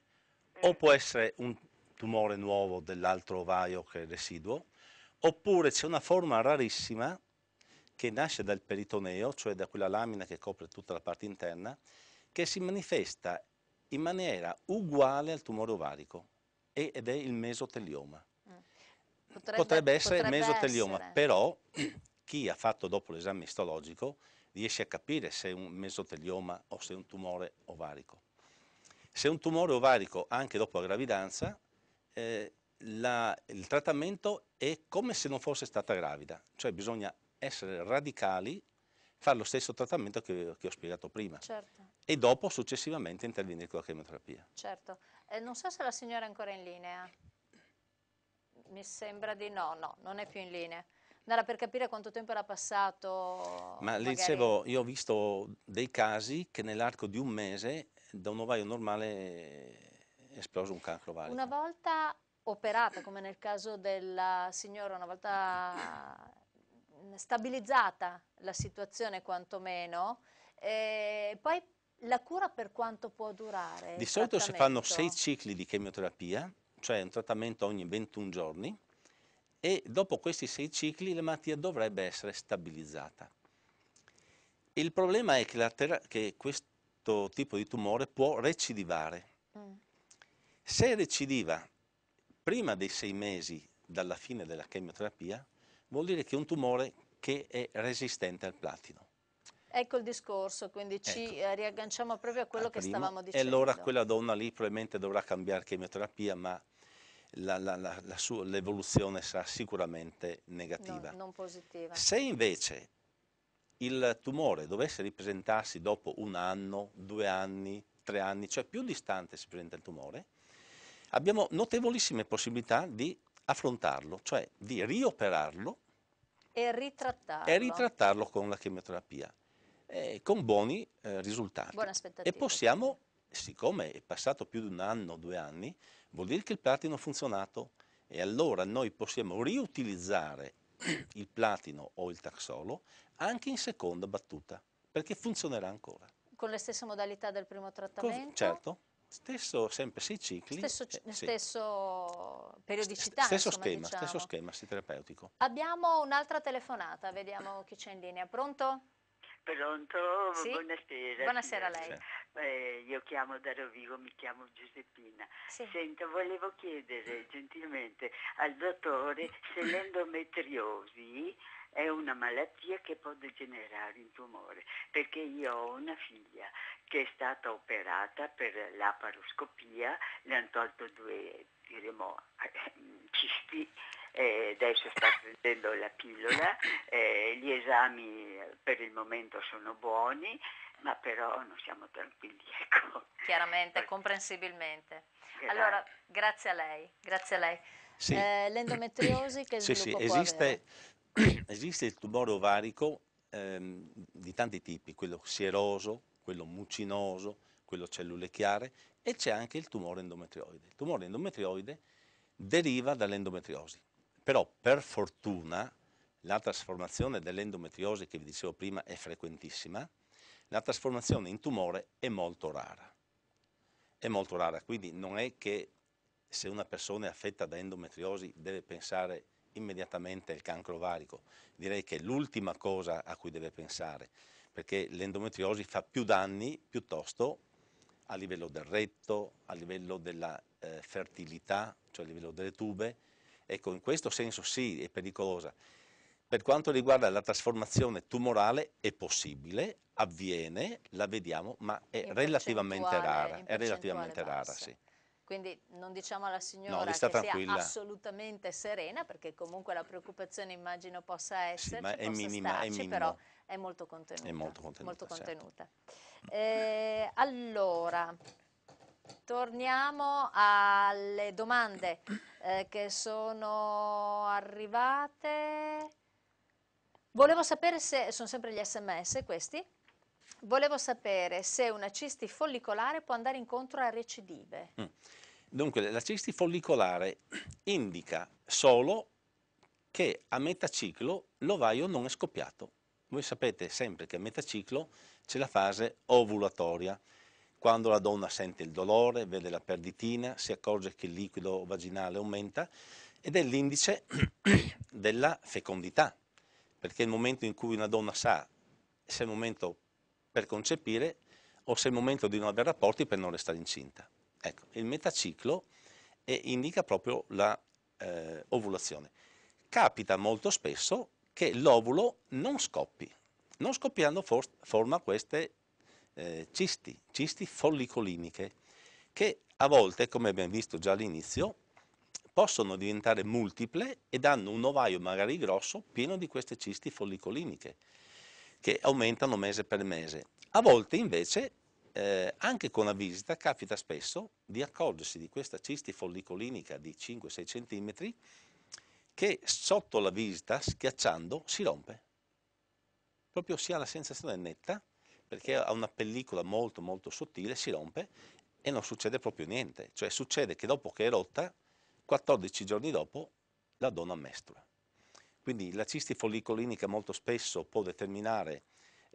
mm. o può essere un, tumore nuovo dell'altro ovaio che è residuo, oppure c'è una forma rarissima che nasce dal peritoneo, cioè da quella lamina che copre tutta la parte interna, che si manifesta in maniera uguale al tumore ovarico ed è il mesotelioma. Mm. Potrebbe, potrebbe essere potrebbe il mesotelioma, essere. però chi ha fatto dopo l'esame istologico riesce a capire se è un mesotelioma o se è un tumore ovarico. Se è un tumore ovarico anche dopo la gravidanza, eh, la, il trattamento è come se non fosse stata gravida, cioè bisogna essere radicali, fare lo stesso trattamento che, che ho spiegato prima certo. e dopo successivamente intervenire con la chemioterapia. Certo, eh, non so se la signora è ancora in linea, mi sembra di no, no, non è più in linea. Andare per capire quanto tempo era passato. Ma magari... le dicevo, io ho visto dei casi che nell'arco di un mese da un ovaio normale esploso un cancro valido. Una volta operata, come nel caso della signora, una volta stabilizzata la situazione quantomeno, eh, poi la cura per quanto può durare? Di solito si fanno sei cicli di chemioterapia, cioè un trattamento ogni 21 giorni, e dopo questi sei cicli la malattia dovrebbe essere stabilizzata. Il problema è che, che questo tipo di tumore può recidivare. Mm. Se recidiva prima dei sei mesi dalla fine della chemioterapia, vuol dire che è un tumore che è resistente al platino. Ecco il discorso, quindi ci ecco. Eh, riagganciamo proprio a quello a che primo, stavamo dicendo. E allora quella donna lì probabilmente dovrà cambiare chemioterapia, ma l'evoluzione sarà sicuramente negativa. No, non positiva. Se invece il tumore dovesse ripresentarsi dopo un anno, due anni, tre anni, cioè più distante si presenta il tumore, abbiamo notevolissime possibilità di affrontarlo, cioè di rioperarlo e ritrattarlo, e ritrattarlo con la chemioterapia, eh, con buoni eh, risultati. E possiamo, siccome è passato più di un anno, due anni, vuol dire che il platino ha funzionato e allora noi possiamo riutilizzare il platino o il taxolo anche in seconda battuta, perché funzionerà ancora. Con le stesse modalità del primo trattamento? Con, certo, Stesso, sempre sei cicli. Stesso, eh, stesso periodicità. Stesso, insomma, schema, diciamo. stesso schema, sì, terapeutico. Abbiamo un'altra telefonata, vediamo chi c'è in linea. Pronto? Pronto, sì? buonasera. Buonasera a lei. Eh, io chiamo da Rovigo, mi chiamo Giuseppina. Sì. Senta, volevo chiedere gentilmente al dottore se l'endometriosi è una malattia che può degenerare in tumore, perché io ho una figlia che è stata operata per la paroscopia, le hanno tolto due diremo, eh, cisti, eh, adesso sta prendendo la pillola, eh, gli esami per il momento sono buoni, ma però non siamo tranquilli. Ecco. Chiaramente, comprensibilmente. Grazie. Allora, grazie a lei, grazie a lei. Sì. Eh, l'endometriosi che sì, sì, esiste, Esiste il tumore ovarico ehm, di tanti tipi, quello sieroso, quello mucinoso, quello cellule chiare e c'è anche il tumore endometrioide. Il tumore endometrioide deriva dall'endometriosi, però per fortuna la trasformazione dell'endometriosi che vi dicevo prima è frequentissima, la trasformazione in tumore è molto rara. È molto rara, quindi non è che se una persona è affetta da endometriosi deve pensare immediatamente il cancro ovarico. Direi che è l'ultima cosa a cui deve pensare, perché l'endometriosi fa più danni piuttosto a livello del retto, a livello della eh, fertilità, cioè a livello delle tube. Ecco, in questo senso sì, è pericolosa. Per quanto riguarda la trasformazione tumorale è possibile, avviene, la vediamo, ma è relativamente rara. È relativamente rara, sì. Quindi non diciamo alla signora no, che tranquilla. sia assolutamente serena, perché comunque la preoccupazione immagino possa esserci, sì, è minima, starci, è minimo. però è molto contenuta. È molto contenuta. Molto certo. contenuta. Certo. Eh, allora, torniamo alle domande eh, che sono arrivate. Volevo sapere se, sono sempre gli sms questi, volevo sapere se una cisti follicolare può andare incontro a recidive. Mm. Dunque la cisti follicolare indica solo che a metà ciclo l'ovaio non è scoppiato. Voi sapete sempre che a metà ciclo c'è la fase ovulatoria, quando la donna sente il dolore, vede la perditina, si accorge che il liquido vaginale aumenta ed è l'indice della fecondità, perché è il momento in cui una donna sa se è il momento per concepire o se è il momento di non avere rapporti per non restare incinta. Ecco, il metaciclo eh, indica proprio l'ovulazione. Eh, Capita molto spesso che l'ovulo non scoppi, non scoppiando for forma queste eh, cisti, cisti follicoliniche, che a volte, come abbiamo visto già all'inizio, possono diventare multiple e danno un ovaio magari grosso pieno di queste cisti follicoliniche che aumentano mese per mese. A volte invece eh, anche con la visita capita spesso di accorgersi di questa cisti follicolinica di 5-6 cm che sotto la visita, schiacciando, si rompe. Proprio si ha la sensazione netta, perché ha una pellicola molto molto sottile, si rompe e non succede proprio niente. Cioè succede che dopo che è rotta, 14 giorni dopo, la donna mestrua. Quindi la cisti follicolinica molto spesso può determinare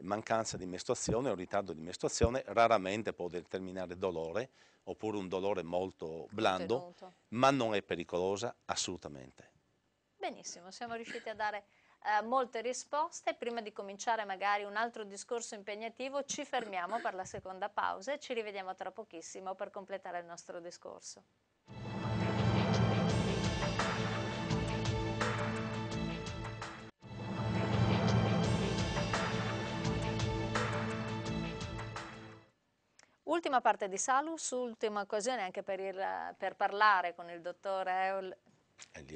mancanza di mestuazione o ritardo di mestuazione raramente può determinare dolore oppure un dolore molto blando, Tenuto. ma non è pericolosa assolutamente. Benissimo, siamo riusciti a dare eh, molte risposte. Prima di cominciare magari un altro discorso impegnativo ci fermiamo per la seconda pausa e ci rivediamo tra pochissimo per completare il nostro discorso. Ultima parte di Salus, ultima occasione anche per, il, per parlare con il dottor Eul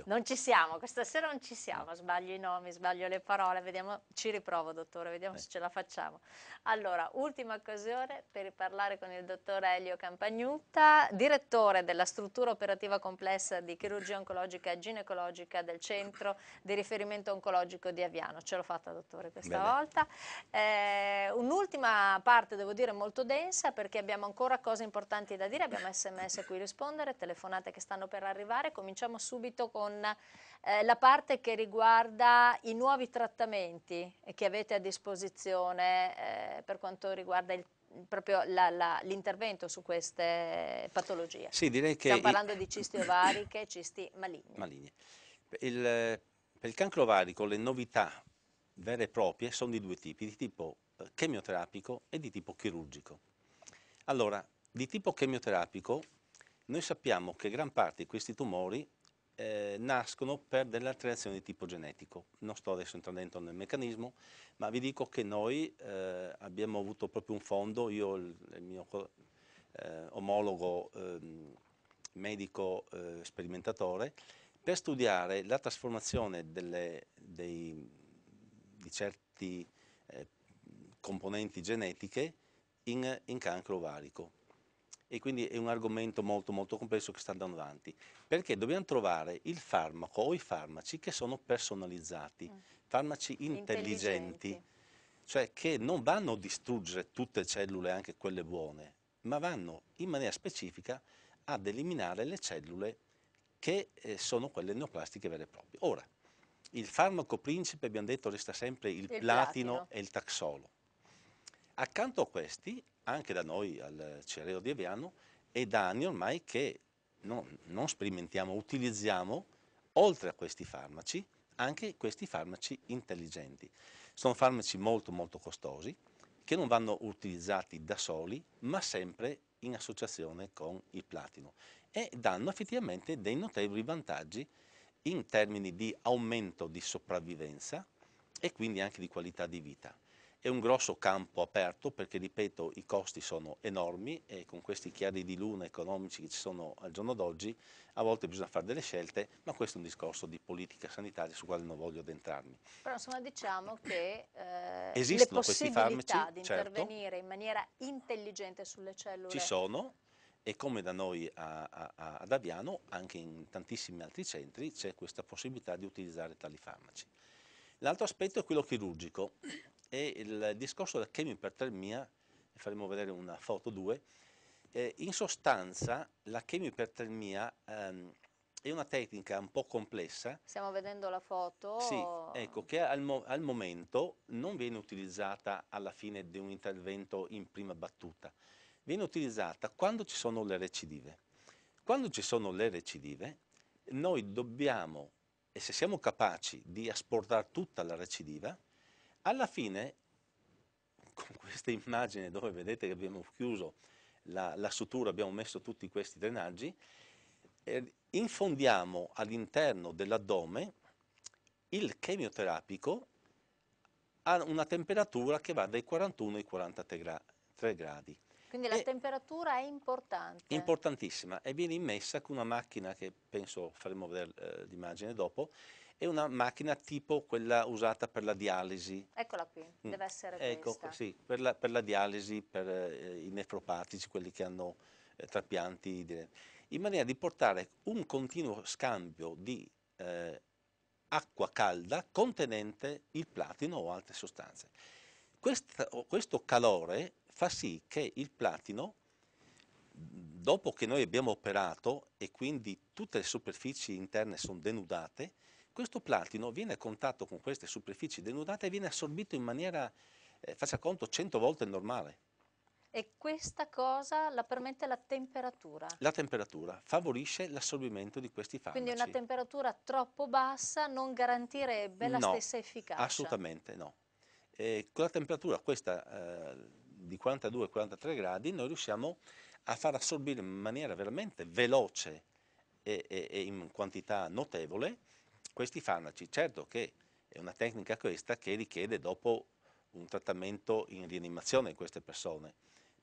non ci siamo, questa sera non ci siamo, mm. sbaglio i nomi, sbaglio le parole, vediamo, ci riprovo dottore, vediamo eh. se ce la facciamo. Allora, ultima occasione per parlare con il dottor Elio Campagnuta, direttore della struttura operativa complessa di chirurgia oncologica e ginecologica del centro di riferimento oncologico di Aviano. Ce l'ho fatta dottore questa Bene. volta. Eh, un'ultima parte, devo dire, molto densa perché abbiamo ancora cose importanti da dire, abbiamo sms a cui rispondere, telefonate che stanno per arrivare, cominciamo subito subito con eh, la parte che riguarda i nuovi trattamenti che avete a disposizione eh, per quanto riguarda il proprio l'intervento su queste patologie. Sì, direi che... Stiamo parlando il... di cisti ovariche e cisti maligni. maligni. Il, per il cancro ovarico le novità vere e proprie sono di due tipi, di tipo eh, chemioterapico e di tipo chirurgico. Allora, di tipo chemioterapico noi sappiamo che gran parte di questi tumori eh, nascono per delle alterazioni di tipo genetico. Non sto adesso entrando nel meccanismo, ma vi dico che noi eh, abbiamo avuto proprio un fondo, io il, il mio eh, omologo ehm, medico eh, sperimentatore, per studiare la trasformazione delle, dei, di certi eh, componenti genetiche in, in cancro ovarico e quindi è un argomento molto molto complesso che sta andando avanti, perché dobbiamo trovare il farmaco o i farmaci che sono personalizzati, mm. farmaci intelligenti, intelligenti, cioè che non vanno a distruggere tutte le cellule, anche quelle buone, ma vanno in maniera specifica ad eliminare le cellule che eh, sono quelle neoplastiche vere e proprie. Ora, il farmaco principe, abbiamo detto, resta sempre il, il platino, platino e il taxolo. Accanto a questi anche da noi al Cereo di Eviano è da anni ormai che no, non sperimentiamo, utilizziamo oltre a questi farmaci anche questi farmaci intelligenti. Sono farmaci molto molto costosi che non vanno utilizzati da soli ma sempre in associazione con il platino e danno effettivamente dei notevoli vantaggi in termini di aumento di sopravvivenza e quindi anche di qualità di vita. È un grosso campo aperto perché, ripeto, i costi sono enormi e con questi chiari di luna economici che ci sono al giorno d'oggi, a volte bisogna fare delle scelte, ma questo è un discorso di politica sanitaria su quale non voglio addentrarmi. Però insomma diciamo che eh, Esistono le possibilità farmaci, di certo. intervenire in maniera intelligente sulle cellule ci sono e come da noi a, a, ad Aviano, anche in tantissimi altri centri, c'è questa possibilità di utilizzare tali farmaci. L'altro aspetto è quello chirurgico e il discorso della chemioipertermia, faremo vedere una foto 2, eh, in sostanza la chemioipertermia ehm, è una tecnica un po' complessa. Stiamo vedendo la foto. Sì, ecco, che al, mo al momento non viene utilizzata alla fine di un intervento in prima battuta, viene utilizzata quando ci sono le recidive. Quando ci sono le recidive, noi dobbiamo, e se siamo capaci di asportare tutta la recidiva, alla fine, con questa immagine dove vedete che abbiamo chiuso la, la sutura, abbiamo messo tutti questi drenaggi, eh, infondiamo all'interno dell'addome il chemioterapico a una temperatura che va dai 41 ai 43 gradi. Quindi la e temperatura è importante. Importantissima e viene immessa con una macchina che penso faremo vedere eh, l'immagine dopo, è una macchina tipo quella usata per la dialisi. Eccola qui, mm. deve essere ecco, questa. Ecco, sì, per la, per la dialisi, per eh, i nefropatici, quelli che hanno eh, trapianti, dire, in maniera di portare un continuo scambio di eh, acqua calda contenente il platino o altre sostanze. Questa, questo calore fa sì che il platino, dopo che noi abbiamo operato e quindi tutte le superfici interne sono denudate, questo platino viene a contatto con queste superfici denudate e viene assorbito in maniera, eh, faccia conto, 100 volte normale. E questa cosa la permette la temperatura? La temperatura favorisce l'assorbimento di questi farmaci. Quindi una temperatura troppo bassa non garantirebbe la no, stessa efficacia? assolutamente no. E con la temperatura questa eh, di 42-43 gradi noi riusciamo a far assorbire in maniera veramente veloce e, e, e in quantità notevole questi farmaci, certo che è una tecnica questa che richiede dopo un trattamento in rianimazione in queste persone,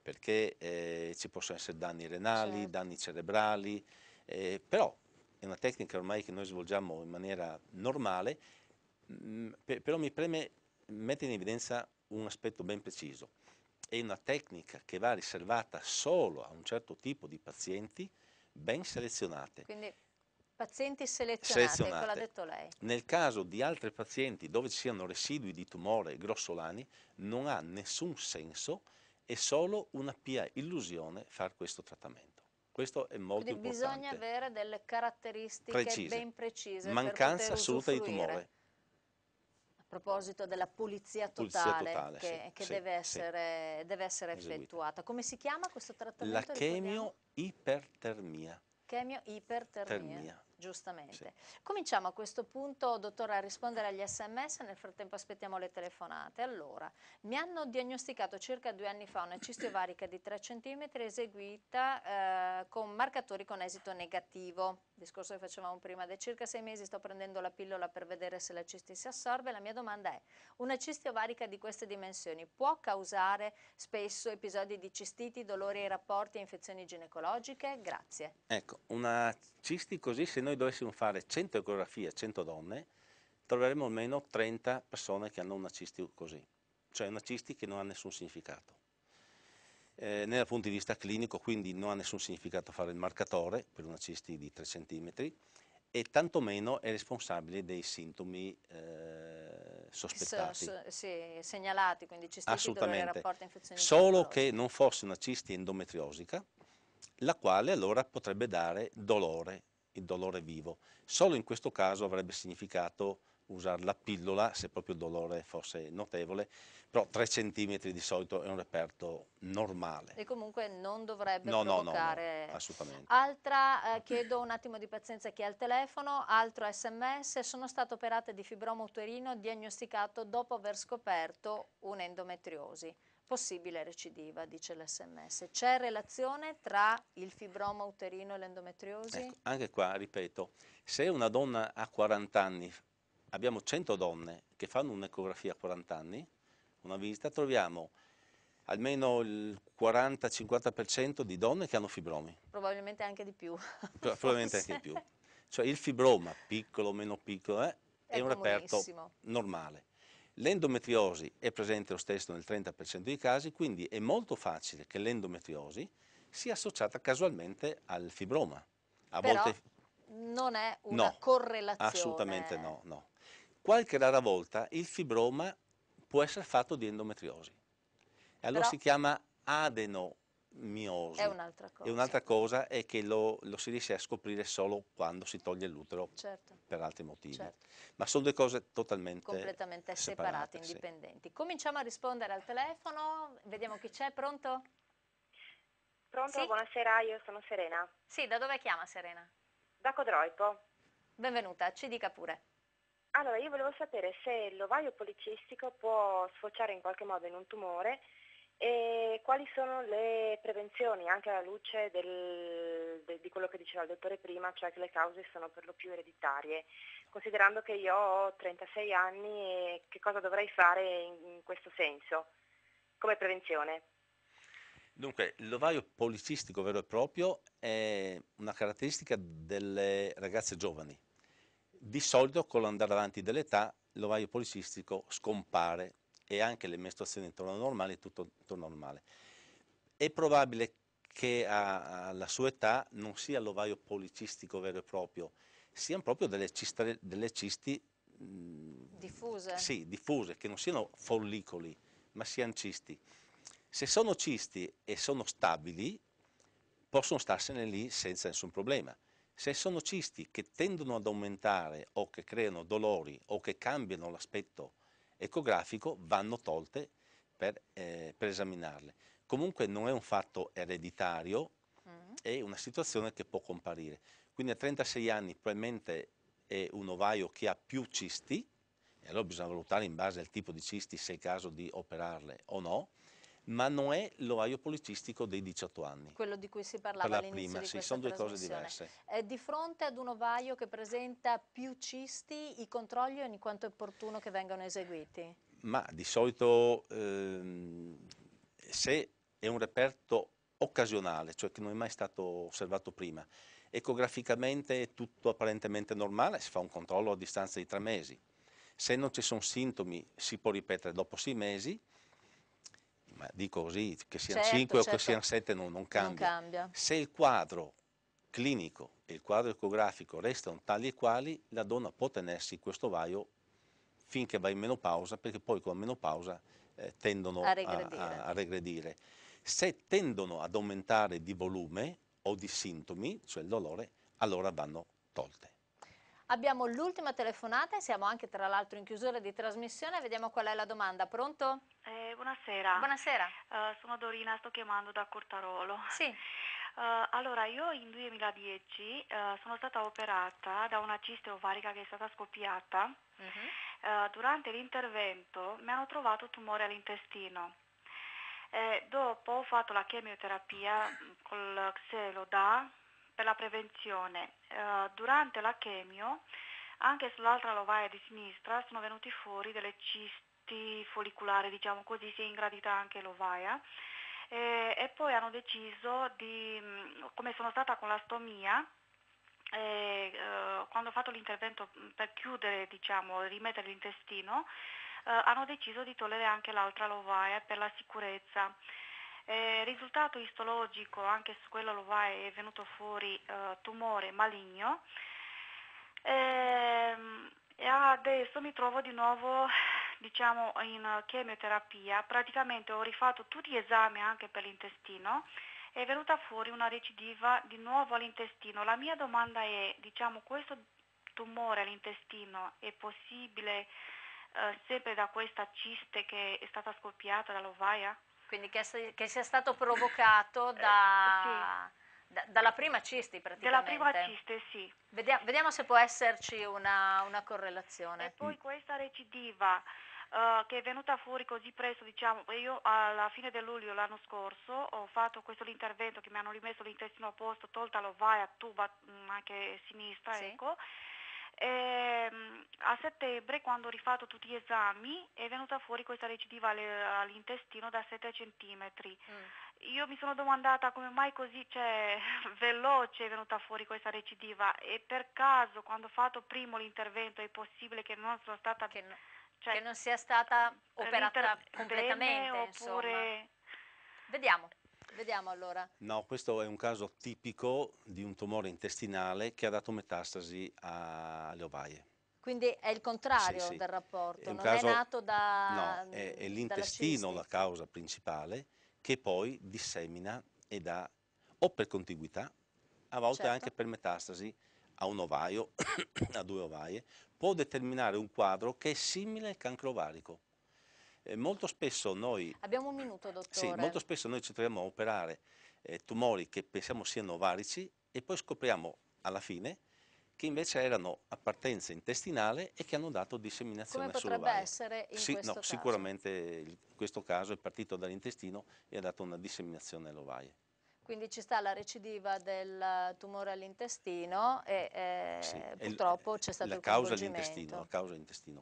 perché eh, ci possono essere danni renali, certo. danni cerebrali, eh, però è una tecnica ormai che noi svolgiamo in maniera normale, mh, mm, per, però mi preme mettere in evidenza un aspetto ben preciso. È una tecnica che va riservata solo a un certo tipo di pazienti ben selezionate. Quindi Pazienti ecco, selezionate, selezionate. l'ha detto lei. Nel caso di altri pazienti dove ci siano residui di tumore grossolani, non ha nessun senso, è solo una pia illusione far questo trattamento. Questo è molto Quindi importante. bisogna avere delle caratteristiche precise. ben precise. Mancanza assoluta di tumore. A proposito della pulizia totale, pulizia totale che, sì, che sì, deve, essere, deve, essere, Eseguita. effettuata. Come si chiama questo trattamento? La chemioipertermia. Chemioipertermia. Giustamente. Sì. Cominciamo a questo punto, dottore, a rispondere agli sms, nel frattempo aspettiamo le telefonate. Allora, mi hanno diagnosticato circa due anni fa una cisti ovarica di 3 cm eseguita eh, con marcatori con esito negativo discorso che facevamo prima, da circa sei mesi sto prendendo la pillola per vedere se la cisti si assorbe, la mia domanda è, una cisti ovarica di queste dimensioni può causare spesso episodi di cistiti, dolori ai rapporti e infezioni ginecologiche? Grazie. Ecco, una cisti così, se noi dovessimo fare 100 ecografie a 100 donne, troveremmo almeno 30 persone che hanno una cisti così, cioè una cisti che non ha nessun significato eh, dal punto di vista clinico quindi non ha nessun significato fare il marcatore per una cisti di 3 cm e tantomeno è responsabile dei sintomi eh, sospettati. S sì, segnalati, quindi cistiti, Assolutamente. rapporto infezioni. Solo che non fosse una cisti endometriosica, la quale allora potrebbe dare dolore, il dolore vivo. Solo in questo caso avrebbe significato usare la pillola se proprio il dolore fosse notevole, però 3 cm di solito è un reperto normale. E comunque non dovrebbe no, provocare... No, no, no, assolutamente. Altra, eh, chiedo un attimo di pazienza a chi ha il telefono, altro sms, sono stata operata di fibroma uterino diagnosticato dopo aver scoperto un'endometriosi. Possibile recidiva, dice l'SMS. C'è relazione tra il fibroma uterino e l'endometriosi? Ecco, anche qua, ripeto, se una donna a 40 anni abbiamo 100 donne che fanno un'ecografia a 40 anni, una visita, troviamo almeno il 40-50% di donne che hanno fibromi. Probabilmente anche di più. Probabilmente anche di più. Cioè il fibroma, piccolo o meno piccolo, eh, è, è un reperto normale. L'endometriosi è presente lo stesso nel 30% dei casi, quindi è molto facile che l'endometriosi sia associata casualmente al fibroma. A Però volte... non è una no, correlazione. Assolutamente no, no. Qualche rara volta il fibroma può essere fatto di endometriosi. E allora Però si chiama adenomiosi. È un'altra cosa. E un'altra cosa è che lo, lo, si riesce a scoprire solo quando si toglie l'utero certo. per altri motivi. Certo. Ma sono due cose totalmente Completamente separate, separate indipendenti. Sì. Cominciamo a rispondere al telefono, vediamo chi c'è, pronto? Pronto, sì? buonasera, io sono Serena. Sì, da dove chiama Serena? Da Codroico. Benvenuta, ci dica pure. Allora, io volevo sapere se l'ovaio policistico può sfociare in qualche modo in un tumore e quali sono le prevenzioni, anche alla luce del, de, di quello che diceva il dottore prima, cioè che le cause sono per lo più ereditarie. Considerando che io ho 36 anni, che cosa dovrei fare in, in questo senso come prevenzione? Dunque, l'ovaio policistico vero e proprio è una caratteristica delle ragazze giovani di solito con l'andare avanti dell'età l'ovario policistico scompare e anche le mestruazioni tornano normali, tutto torna normale. È probabile che alla sua età non sia l'ovario policistico vero e proprio, siano proprio delle, cistare, delle cisti diffuse. Sì, diffuse, che non siano follicoli, ma siano cisti. Se sono cisti e sono stabili, possono starsene lì senza nessun problema. Se sono cisti che tendono ad aumentare o che creano dolori o che cambiano l'aspetto ecografico, vanno tolte per, eh, per, esaminarle. Comunque non è un fatto ereditario, è mm. una situazione che può comparire. Quindi a 36 anni probabilmente è un ovaio che ha più cisti, e allora bisogna valutare in base al tipo di cisti se è il caso di operarle o no, ma non è l'ovaio policistico dei 18 anni. Quello di cui si parlava all'inizio prima, sì, sono due cose diverse. È di fronte ad un ovaio che presenta più cisti, i controlli ogni quanto è opportuno che vengano eseguiti? Ma di solito ehm, se è un reperto occasionale, cioè che non è mai stato osservato prima, ecograficamente è tutto apparentemente normale, si fa un controllo a distanza di tre mesi. Se non ci sono sintomi si può ripetere dopo sei mesi, ma dico così, che siano certo, 5 certo. o che certo. siano 7 non, non, cambia. non, cambia. Se il quadro clinico e il quadro ecografico restano tali e quali, la donna può tenersi questo vaio finché va in menopausa, perché poi con la menopausa eh, tendono a regredire. A, a regredire. Se tendono ad aumentare di volume o di sintomi, cioè il dolore, allora vanno tolte. Abbiamo l'ultima telefonata e siamo anche tra l'altro in chiusura di trasmissione, vediamo qual è la domanda. Pronto? Eh, buonasera. Buonasera. Uh, sono Dorina, sto chiamando da Cortarolo. Sì. Uh, allora, io in 2010 uh, eh, sono stata operata da una ciste ovarica che è stata scoppiata. -huh. Mhm. durante l'intervento mi hanno trovato tumore all'intestino. Eh, dopo ho fatto la chemioterapia mm, col Xeloda per la prevenzione. Eh, durante la chemio, anche sull'altra lovaia di sinistra, sono venuti fuori delle cisti follicolari, diciamo così, si è ingradita anche l'ovaia. Eh, e poi hanno deciso di, mm, come sono stata con la stomia, eh, quando ho fatto l'intervento mm, per chiudere, diciamo, rimettere l'intestino, eh, hanno deciso di togliere anche l'altra lovaia per la sicurezza. Eh, risultato istologico, anche su quello lo va, è venuto fuori eh, tumore maligno. Eh, e adesso mi trovo di nuovo diciamo, in chemioterapia, praticamente ho rifatto tutti gli esami anche per l'intestino è venuta fuori una recidiva di nuovo all'intestino. La mia domanda è, diciamo, questo tumore all'intestino è possibile eh, sempre da questa ciste che è stata scoppiata dall'ovaia? Quindi che, che sia stato provocato eh, da, sì. da, dalla prima cisti praticamente. Dalla prima ciste, sì. Vediamo, vediamo se può esserci una, una correlazione. E poi questa recidiva Uh, che è venuta fuori così presto, diciamo, io alla fine del luglio l'anno scorso ho fatto questo intervento che mi hanno rimesso l'intestino opposto, tolta l'ovaia, tuba mh, mm, anche sinistra, sì. ecco, e, ehm, a settembre, quando ho rifatto tutti gli esami, è venuta fuori questa recidiva all'intestino da 7 cm. Mm. Io mi sono domandata come mai così cioè, veloce è venuta fuori questa recidiva e per caso quando ho fatto primo l'intervento è possibile che non sono stata... Che, no, cioè, che non sia stata operata completamente. Oppure... Vediamo. Vediamo allora. No, questo è un caso tipico di un tumore intestinale che ha dato metastasi alle ovaie. Quindi è il contrario sì, sì. del rapporto, è non caso, è nato da... No, è, è l'intestino la causa principale che poi dissemina e dà o per contiguità, a volte certo. anche per metastasi a un ovaio, a due ovaie, può determinare un quadro che è simile al cancro ovarico. Eh, molto spesso noi... Abbiamo un minuto, dottore. Sì, molto spesso noi ci troviamo a operare eh, tumori che pensiamo siano ovarici e poi scopriamo alla fine che invece erano a partenza intestinale e che hanno dato disseminazione Come potrebbe sull'ovario. essere in sì, questo no, caso? Sicuramente in questo caso è partito dall'intestino e ha dato una disseminazione all'ovaio. Quindi ci sta la recidiva del tumore all'intestino e eh, sì, purtroppo c'è stato la il causa all'intestino, La causa è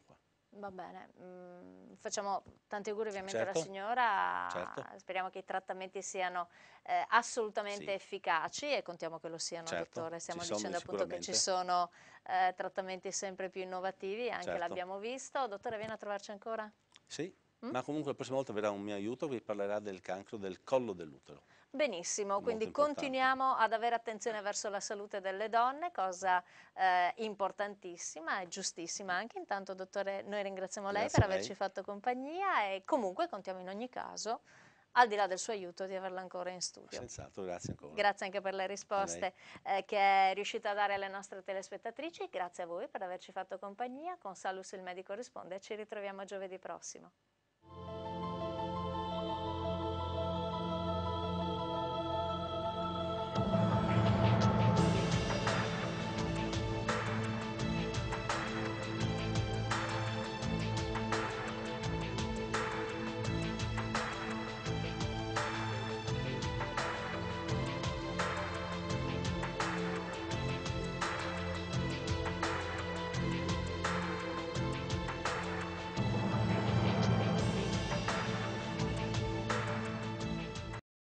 qua. Va bene, mm, facciamo tanti auguri ovviamente certo. alla signora, certo. speriamo che i trattamenti siano eh, assolutamente sì. efficaci e contiamo che lo siano, certo. dottore, stiamo ci dicendo appunto che ci sono eh, trattamenti sempre più innovativi, anche certo. l'abbiamo visto. Dottore, viene a trovarci ancora? Sì, Mm? Ma comunque la prossima volta avrà un mio aiuto, vi parlerà del cancro del collo dell'utero. Benissimo, quindi continuiamo ad avere attenzione verso la salute delle donne, cosa eh, importantissima e giustissima anche. Intanto, dottore, noi ringraziamo lei Grazie per averci lei. fatto compagnia e comunque contiamo in ogni caso al di là del suo aiuto di averla ancora in studio. Senz'altro, grazie ancora. Grazie anche per le risposte eh, che è riuscita a dare alle nostre telespettatrici. Grazie a voi per averci fatto compagnia. Con Salus il medico risponde. Ci ritroviamo giovedì prossimo.